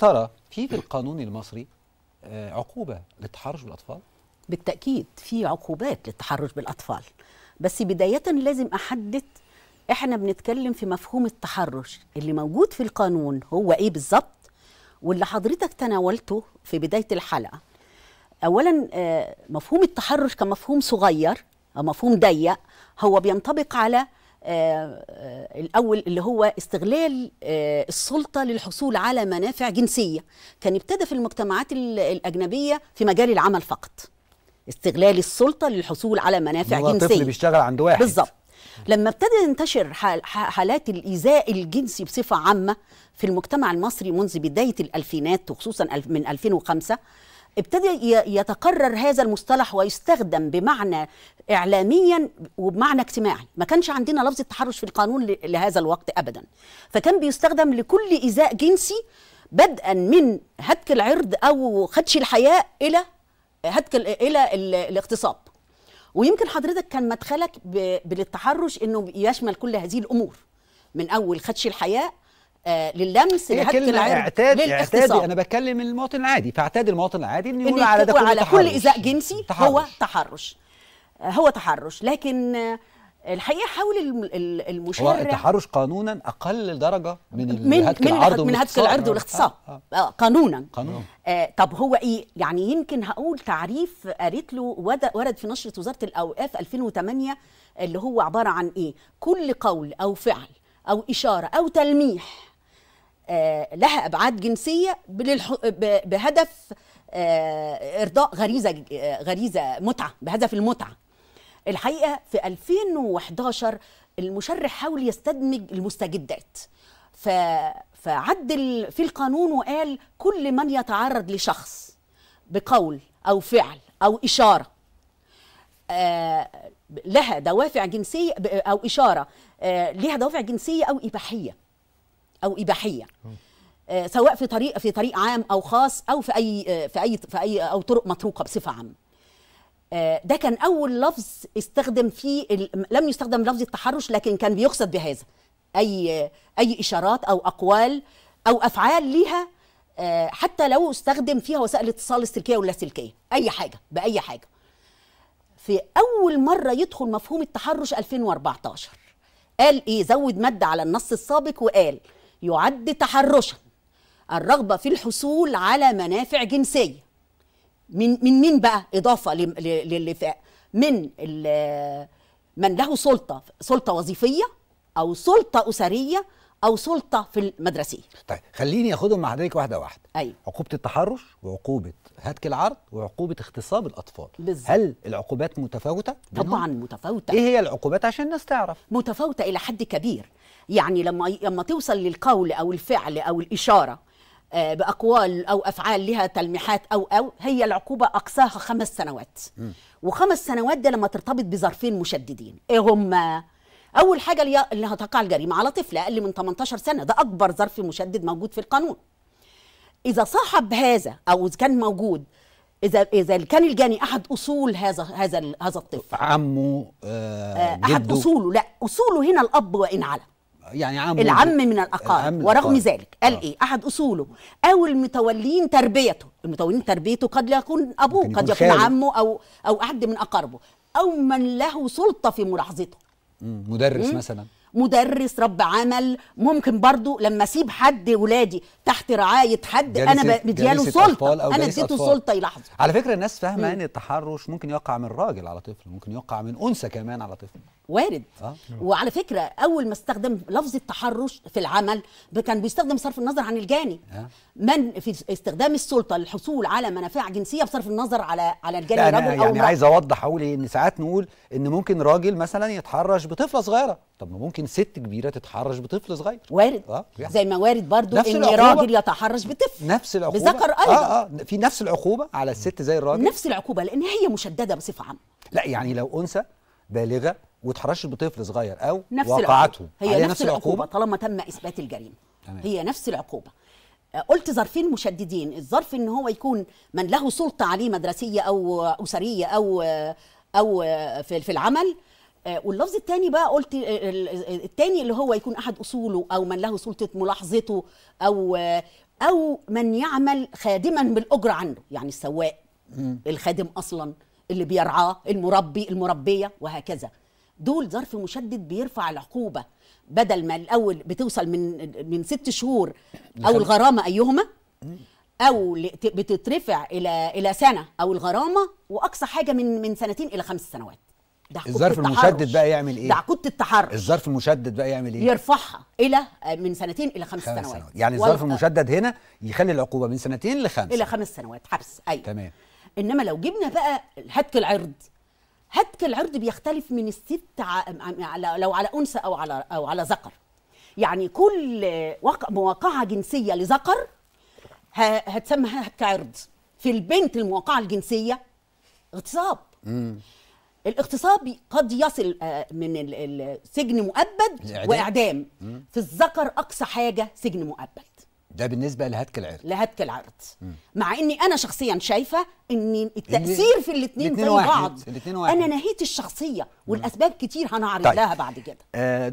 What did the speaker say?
ترى في في القانون المصري آه، عقوبة للتحرش بالأطفال؟ بالتأكيد في عقوبات للتحرش بالأطفال بس بداية لازم أحدد إحنا بنتكلم في مفهوم التحرش اللي موجود في القانون هو إيه بالظبط واللي حضرتك تناولته في بداية الحلقة أولا آه، مفهوم التحرش كمفهوم صغير أو مفهوم ضيق هو بينطبق على آه، آه، الأول اللي هو استغلال آه، السلطة للحصول على منافع جنسية كان ابتدى في المجتمعات الأجنبية في مجال العمل فقط استغلال السلطة للحصول على منافع هو جنسية طفل بيشتغل عند واحد بالظبط لما ابتدى ينتشر حالات الإيذاء الجنسي بصفة عامة في المجتمع المصري منذ بداية الألفينات وخصوصا من 2005 ابتدى يتقرر هذا المصطلح ويستخدم بمعنى اعلاميا وبمعنى اجتماعي ما كانش عندنا لفظ التحرش في القانون لهذا الوقت ابدا فكان بيستخدم لكل ايذاء جنسي بدءا من هتك العرض او خدش الحياء الى هتك الى الاغتصاب ويمكن حضرتك كان مدخلك بالتحرش انه يشمل كل هذه الامور من اول خدش الحياء آه للمس هي كلمة اعتاد اعتادي انا بتكلم المواطن العادي فاعتاد المواطن العادي انه يقول على ده كله على كل ايذاء جنسي تحرش. هو تحرش آه، هو تحرش لكن آه، الحقيقه حاول المشرع هو التحرش قانونا اقل درجه من من هتك العرض من هتك العرض والاغتصاب آه،, آه آه. قانونا آه طب هو ايه يعني يمكن هقول تعريف قريت له ورد في نشره وزاره الاوقاف 2008 اللي هو عباره عن ايه كل قول او فعل او اشاره او تلميح آه، لها ابعاد جنسيه بهدف آه، ارضاء غريزه آه، غريزه متعه بهدف المتعه الحقيقه في 2011 المشرح حاول يستدمج المستجدات ف فعدل في القانون وقال كل من يتعرض لشخص بقول او فعل او اشاره لها دوافع جنسيه او اشاره لها دوافع جنسيه او اباحيه او اباحيه آه، سواء في طريق في طريق عام او خاص او في اي آه، في اي في اي او طرق مطروقه بصفه عامه آه، ده كان اول لفظ استخدم فيه لم يستخدم لفظ التحرش لكن كان بيقصد بهذا اي اي اشارات او اقوال او افعال ليها حتى لو استخدم فيها وسائل الاتصال السلكيه واللاسلكيه اي حاجه باي حاجه في اول مره يدخل مفهوم التحرش 2014 قال ايه زود ماده على النص السابق وقال يعد تحرشا الرغبة في الحصول على منافع جنسية من من مين بقى إضافة للفاء من من له سلطة سلطة وظيفية أو سلطة أسرية او سلطه في المدرسيه طيب خليني اخدهم مع حضرتك واحده واحده ايوه عقوبه التحرش وعقوبه هتك العرض وعقوبه اغتصاب الاطفال بالزبط. هل العقوبات متفاوته طبعا متفاوته ايه هي العقوبات عشان الناس تعرف متفاوته الى حد كبير يعني لما لما توصل للقول او الفعل او الاشاره آه، باقوال او افعال لها تلميحات او او هي العقوبه اقصاها خمس سنوات م. وخمس سنوات ده لما ترتبط بظرفين مشددين ايه هما اول حاجه اللي هتقع الجريمه على طفل اقل من 18 سنه ده اكبر ظرف مشدد موجود في القانون اذا صاحب هذا او اذا كان موجود اذا اذا كان الجاني احد اصول هذا هذا هذا الطفل عمه آه, آه، احد اصوله لا اصوله هنا الاب وان على يعني عمه العم من الاقارب ورغم ذلك قال آه. ايه احد اصوله او المتولين تربيته المتولين تربيته قد يكون ابوه قد يكون عمه او او احد من اقاربه او من له سلطه في ملاحظته مدرس مثلا مدرس رب عمل ممكن برضو لما اسيب حد ولادي تحت رعايه حد انا مدياله سلطه انا اديته سلطه يلاحظ على فكره الناس فاهمه ان التحرش ممكن يقع من راجل على طفل ممكن يقع من انثى كمان على طفل وارد آه. وعلى فكره اول ما استخدم لفظ التحرش في العمل كان بيستخدم صرف النظر عن الجاني آه. من في استخدام السلطه للحصول على منافع جنسيه بصرف النظر على على الجاني لا رجل يعني او عايز اوضح اقول ان ساعات نقول ان ممكن راجل مثلا يتحرش بطفله صغيره طب ما ممكن ست كبيره تتحرش بطفل صغير وارد آه. يعني. زي ما وارد برضو ان العقوبة. راجل يتحرش بطفل نفس العقوبه بذكر آه، ايضا آه آه. في نفس العقوبه على الست زي الراجل نفس العقوبه لان هي مشدده بصفه عامه لا يعني لو انثى بالغه واتحرشت بطفل صغير او نفس وقعته هي نفس, نفس العقوبة. العقوبه طالما تم اثبات الجريمه تمام. هي نفس العقوبه آه، قلت ظرفين مشددين الظرف ان هو يكون من له سلطه عليه مدرسيه او اسريه او او في العمل آه، واللفظ الثاني بقى قلت آه، الثاني اللي هو يكون احد اصوله او من له سلطه ملاحظته او او من يعمل خادما بالاجر عنه يعني السواق الخادم اصلا اللي بيرعاه المربي المربيه وهكذا دول ظرف مشدد بيرفع العقوبه بدل ما الاول بتوصل من من ست شهور او الغرامه ايهما او بتترفع الى الى سنه او الغرامه واقصى حاجه من من سنتين الى خمس سنوات ده الظرف المشدد بقى يعمل ايه؟ ده عقوبه التحرش الظرف المشدد بقى يعمل ايه؟ يرفعها الى آه، من سنتين الى خمس, خمس سنوات. سنوات يعني الظرف المشدد هنا يخلي العقوبه من سنتين لخمس الى خمس سنوات حبس ايوه تمام انما لو جبنا بقى هتك العرض هتك العرض بيختلف من الست على لو على انثى او على او على ذكر يعني كل مواقعه جنسيه لذكر هتسمى هتك عرض في البنت المواقعه الجنسيه اغتصاب الاغتصاب قد يصل آه، من السجن مؤبد واعدام في الذكر اقصى حاجه سجن مؤبد ده بالنسبه لهتك العرض لهتك العرض م. مع اني انا شخصيا شايفه ان التاثير في الاتنين زي بعض واحد. انا نهيت الشخصيه والاسباب كتير هنعرض طيب. لها بعد كده آه